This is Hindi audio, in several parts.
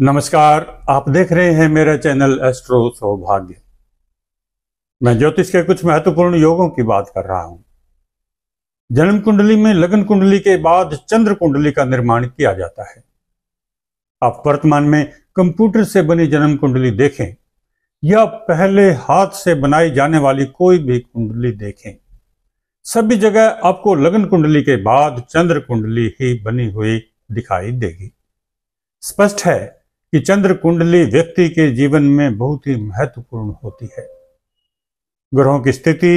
नमस्कार आप देख रहे हैं मेरा चैनल एस्ट्रो सौभाग्य मैं ज्योतिष के कुछ महत्वपूर्ण योगों की बात कर रहा हूं जन्म कुंडली में लगन कुंडली के बाद चंद्र कुंडली का निर्माण किया जाता है आप वर्तमान में कंप्यूटर से बनी जन्म कुंडली देखें या पहले हाथ से बनाई जाने वाली कोई भी कुंडली देखें सभी जगह आपको लगन कुंडली के बाद चंद्र कुंडली ही बनी हुई दिखाई देगी स्पष्ट है कि चंद्र कुंडली व्यक्ति के जीवन में बहुत ही महत्वपूर्ण होती है ग्रहों की स्थिति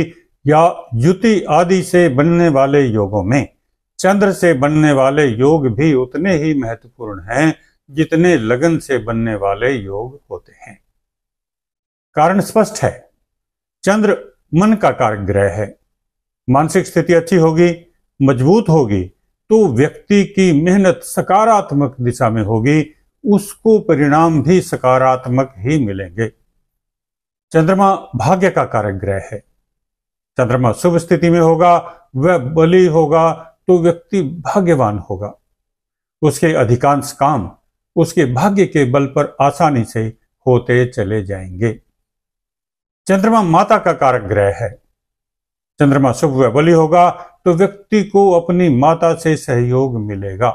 या युति आदि से बनने वाले योगों में चंद्र से बनने वाले योग भी उतने ही महत्वपूर्ण हैं जितने लगन से बनने वाले योग होते हैं कारण स्पष्ट है चंद्र मन का कारक ग्रह है मानसिक स्थिति अच्छी होगी मजबूत होगी तो व्यक्ति की मेहनत सकारात्मक दिशा में होगी उसको परिणाम भी सकारात्मक ही मिलेंगे चंद्रमा भाग्य का कारक ग्रह है चंद्रमा शुभ स्थिति में होगा वह बली होगा तो व्यक्ति भाग्यवान होगा उसके अधिकांश काम उसके भाग्य के बल पर आसानी से होते चले जाएंगे चंद्रमा माता का कारक ग्रह है चंद्रमा शुभ व बली होगा तो व्यक्ति को अपनी माता से सहयोग मिलेगा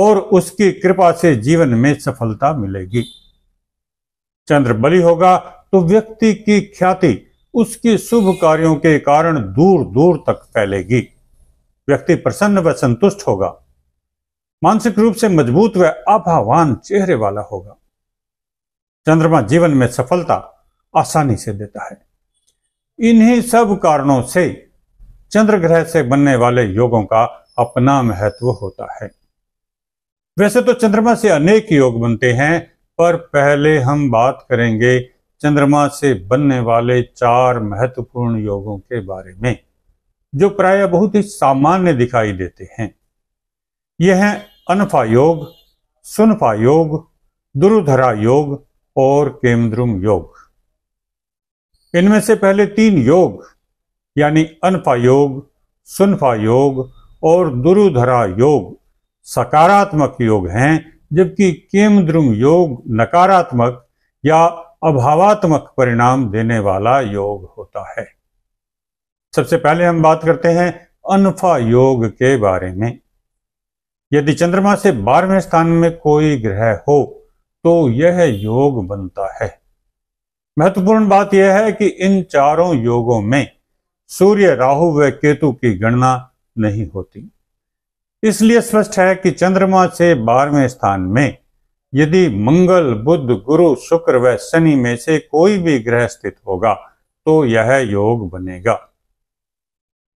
और उसकी कृपा से जीवन में सफलता मिलेगी चंद्र बलि होगा तो व्यक्ति की ख्याति उसके शुभ कार्यों के कारण दूर दूर तक फैलेगी व्यक्ति प्रसन्न व संतुष्ट होगा मानसिक रूप से मजबूत व आभावान चेहरे वाला होगा चंद्रमा जीवन में सफलता आसानी से देता है इन्हीं सब कारणों से चंद्र ग्रह से बनने वाले योगों का अपना महत्व होता है वैसे तो चंद्रमा से अनेक योग बनते हैं पर पहले हम बात करेंगे चंद्रमा से बनने वाले चार महत्वपूर्ण योगों के बारे में जो प्राय बहुत ही सामान्य दिखाई देते हैं यह हैं अनफा योग सुनफा योग दुरुधरा योग और केमद्रुम योग इनमें से पहले तीन योग यानी अनफा योग सुनफा योग और दुरुधरा योग सकारात्मक योग हैं जबकि केम द्रुम योग नकारात्मक या अभावात्मक परिणाम देने वाला योग होता है सबसे पहले हम बात करते हैं अनफा योग के बारे में यदि चंद्रमा से बारहवें स्थान में कोई ग्रह हो तो यह योग बनता है महत्वपूर्ण बात यह है कि इन चारों योगों में सूर्य राहु व केतु की गणना नहीं होती इसलिए स्पष्ट है कि चंद्रमा से बारहवें स्थान में यदि मंगल बुध गुरु शुक्र व शनि में से कोई भी ग्रह स्थित होगा तो यह योग बनेगा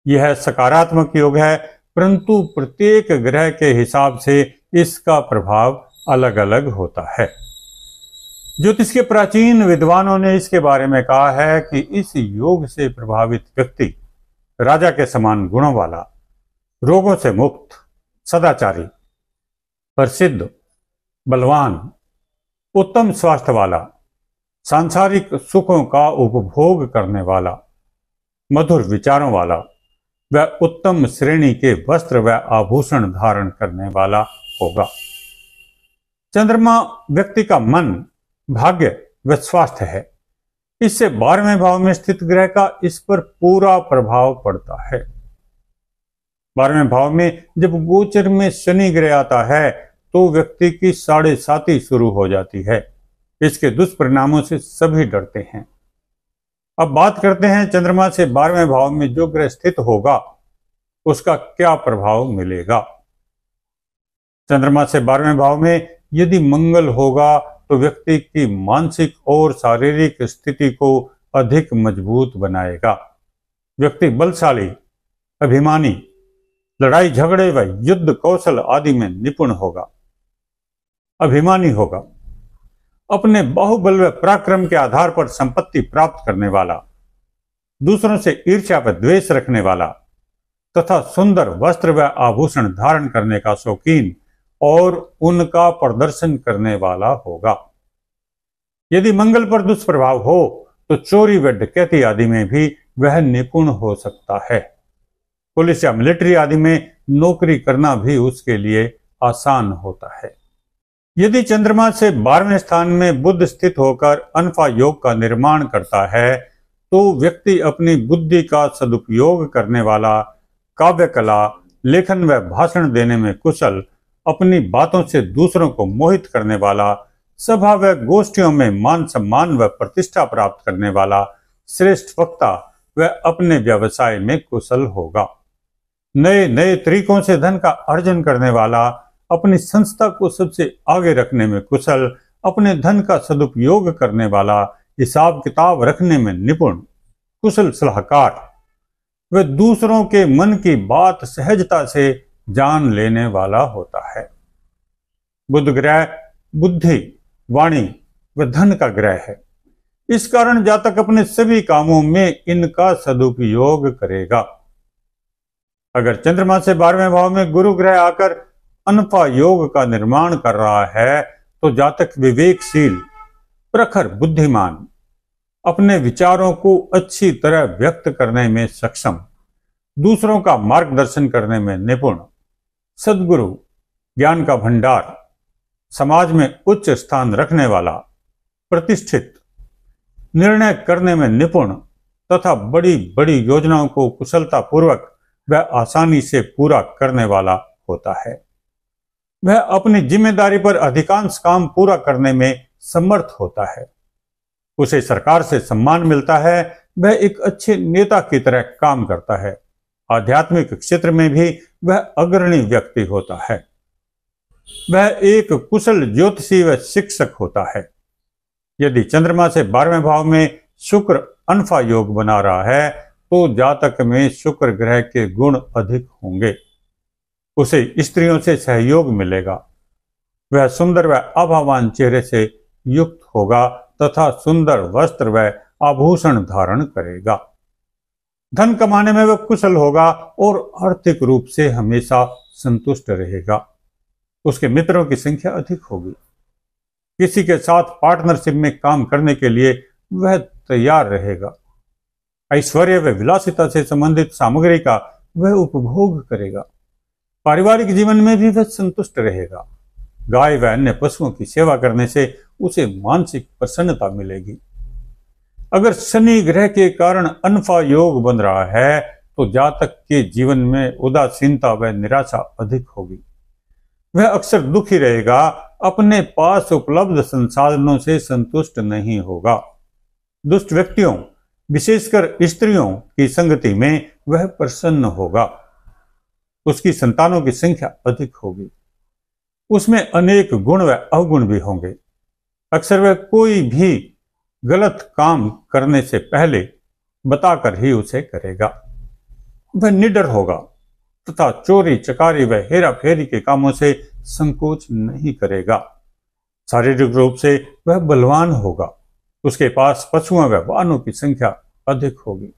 यह सकारात्मक योग है परंतु प्रत्येक ग्रह के हिसाब से इसका प्रभाव अलग अलग होता है ज्योतिष के प्राचीन विद्वानों ने इसके बारे में कहा है कि इस योग से प्रभावित व्यक्ति राजा के समान गुणों वाला रोगों से मुक्त सदाचारी प्रसिद्ध बलवान उत्तम स्वास्थ्य वाला सांसारिक सुखों का उपभोग करने वाला मधुर विचारों वाला व उत्तम श्रेणी के वस्त्र व आभूषण धारण करने वाला होगा चंद्रमा व्यक्ति का मन भाग्य व स्वास्थ्य है इससे बारहवें भाव में स्थित ग्रह का इस पर पूरा प्रभाव पड़ता है बारहवें भाव में जब गोचर में शनि ग्रह आता है तो व्यक्ति की साढ़े साती शुरू हो जाती है इसके दुष्परिणामों से सभी डरते हैं अब बात करते हैं चंद्रमा से बारहवें भाव में जो ग्रह स्थित होगा उसका क्या प्रभाव मिलेगा चंद्रमा से बारहवें भाव में यदि मंगल होगा तो व्यक्ति की मानसिक और शारीरिक स्थिति को अधिक मजबूत बनाएगा व्यक्ति बलशाली अभिमानी लड़ाई झगड़े व युद्ध कौशल आदि में निपुण होगा अभिमानी होगा अपने बाहुबल व पराक्रम के आधार पर संपत्ति प्राप्त करने वाला दूसरों से ईर्ष्या व द्वेष रखने वाला तथा सुंदर वस्त्र व आभूषण धारण करने का शौकीन और उनका प्रदर्शन करने वाला होगा यदि मंगल पर दुष्प्रभाव हो तो चोरी व डकैती आदि में भी वह निपुण हो सकता है पुलिस या मिलिट्री आदि में नौकरी करना भी उसके लिए आसान होता है यदि चंद्रमा से बारहवें स्थान में बुद्ध स्थित होकर अनफा योग का निर्माण करता है तो व्यक्ति अपनी बुद्धि का सदुपयोग करने वाला काव्य कला लेखन व भाषण देने में कुशल अपनी बातों से दूसरों को मोहित करने वाला सभा व गोष्ठियों में मान सम्मान व प्रतिष्ठा प्राप्त करने वाला श्रेष्ठ वक्ता वह अपने व्यवसाय में कुशल होगा नए नए तरीकों से धन का अर्जन करने वाला अपनी संस्था को सबसे आगे रखने में कुशल अपने धन का सदुपयोग करने वाला हिसाब किताब रखने में निपुण कुशल सलाहकार वह दूसरों के मन की बात सहजता से जान लेने वाला होता है बुद्ध ग्रह बुद्धि वाणी व धन का ग्रह है इस कारण जातक अपने सभी कामों में इनका सदुपयोग करेगा अगर चंद्रमा से बारहवें भाव में गुरु ग्रह आकर अनफा योग का निर्माण कर रहा है तो जातक विवेकशील प्रखर बुद्धिमान अपने विचारों को अच्छी तरह व्यक्त करने में सक्षम दूसरों का मार्गदर्शन करने में निपुण सदगुरु ज्ञान का भंडार समाज में उच्च स्थान रखने वाला प्रतिष्ठित निर्णय करने में निपुण तथा बड़ी बड़ी योजनाओं को कुशलतापूर्वक वह आसानी से पूरा करने वाला होता है वह अपनी जिम्मेदारी पर अधिकांश काम पूरा करने में समर्थ होता है उसे सरकार से सम्मान मिलता है वह एक अच्छे नेता की तरह काम करता है आध्यात्मिक क्षेत्र में भी वह अग्रणी व्यक्ति होता है वह एक कुशल ज्योतिषी व शिक्षक होता है यदि चंद्रमा से बारहवें भाव में शुक्र अनफा योग बना रहा है तो जातक में शुक्र ग्रह के गुण अधिक होंगे उसे स्त्रियों से सहयोग मिलेगा वह सुंदर व अभावान चेहरे से युक्त होगा तथा सुंदर वस्त्र व आभूषण धारण करेगा धन कमाने में वह कुशल होगा और आर्थिक रूप से हमेशा संतुष्ट रहेगा उसके मित्रों की संख्या अधिक होगी किसी के साथ पार्टनरशिप में काम करने के लिए वह तैयार रहेगा ऐश्वर्य व विलासिता से संबंधित सामग्री का वह उपभोग करेगा पारिवारिक जीवन में भी वह संतुष्ट रहेगा गाय व अन्य पशुओं की सेवा करने से उसे मानसिक प्रसन्नता मिलेगी अगर शनि ग्रह के कारण अनफा योग बन रहा है तो जातक के जीवन में उदासीनता व निराशा अधिक होगी वह अक्सर दुखी रहेगा अपने पास उपलब्ध संसाधनों से संतुष्ट नहीं होगा दुष्ट व्यक्तियों विशेषकर स्त्रियों की संगति में वह प्रसन्न होगा उसकी संतानों की संख्या अधिक होगी उसमें अनेक गुण व अवगुण भी होंगे अक्सर वह कोई भी गलत काम करने से पहले बताकर ही उसे करेगा वह निडर होगा तथा चोरी चकारी व हेरा फेरी के कामों से संकोच नहीं करेगा शारीरिक रूप से वह बलवान होगा उसके पास पशुओं व वाहनों की संख्या अधिक होगी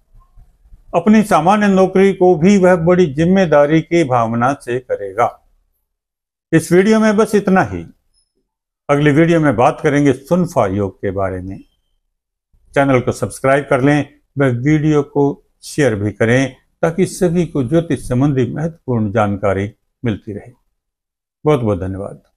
अपनी सामान्य नौकरी को भी वह बड़ी जिम्मेदारी की भावना से करेगा इस वीडियो में बस इतना ही अगली वीडियो में बात करेंगे सुनफा योग के बारे में चैनल को सब्सक्राइब कर लें वह वीडियो को शेयर भी करें ताकि सभी को ज्योतिष संबंधी महत्वपूर्ण जानकारी मिलती रहे बहुत बहुत धन्यवाद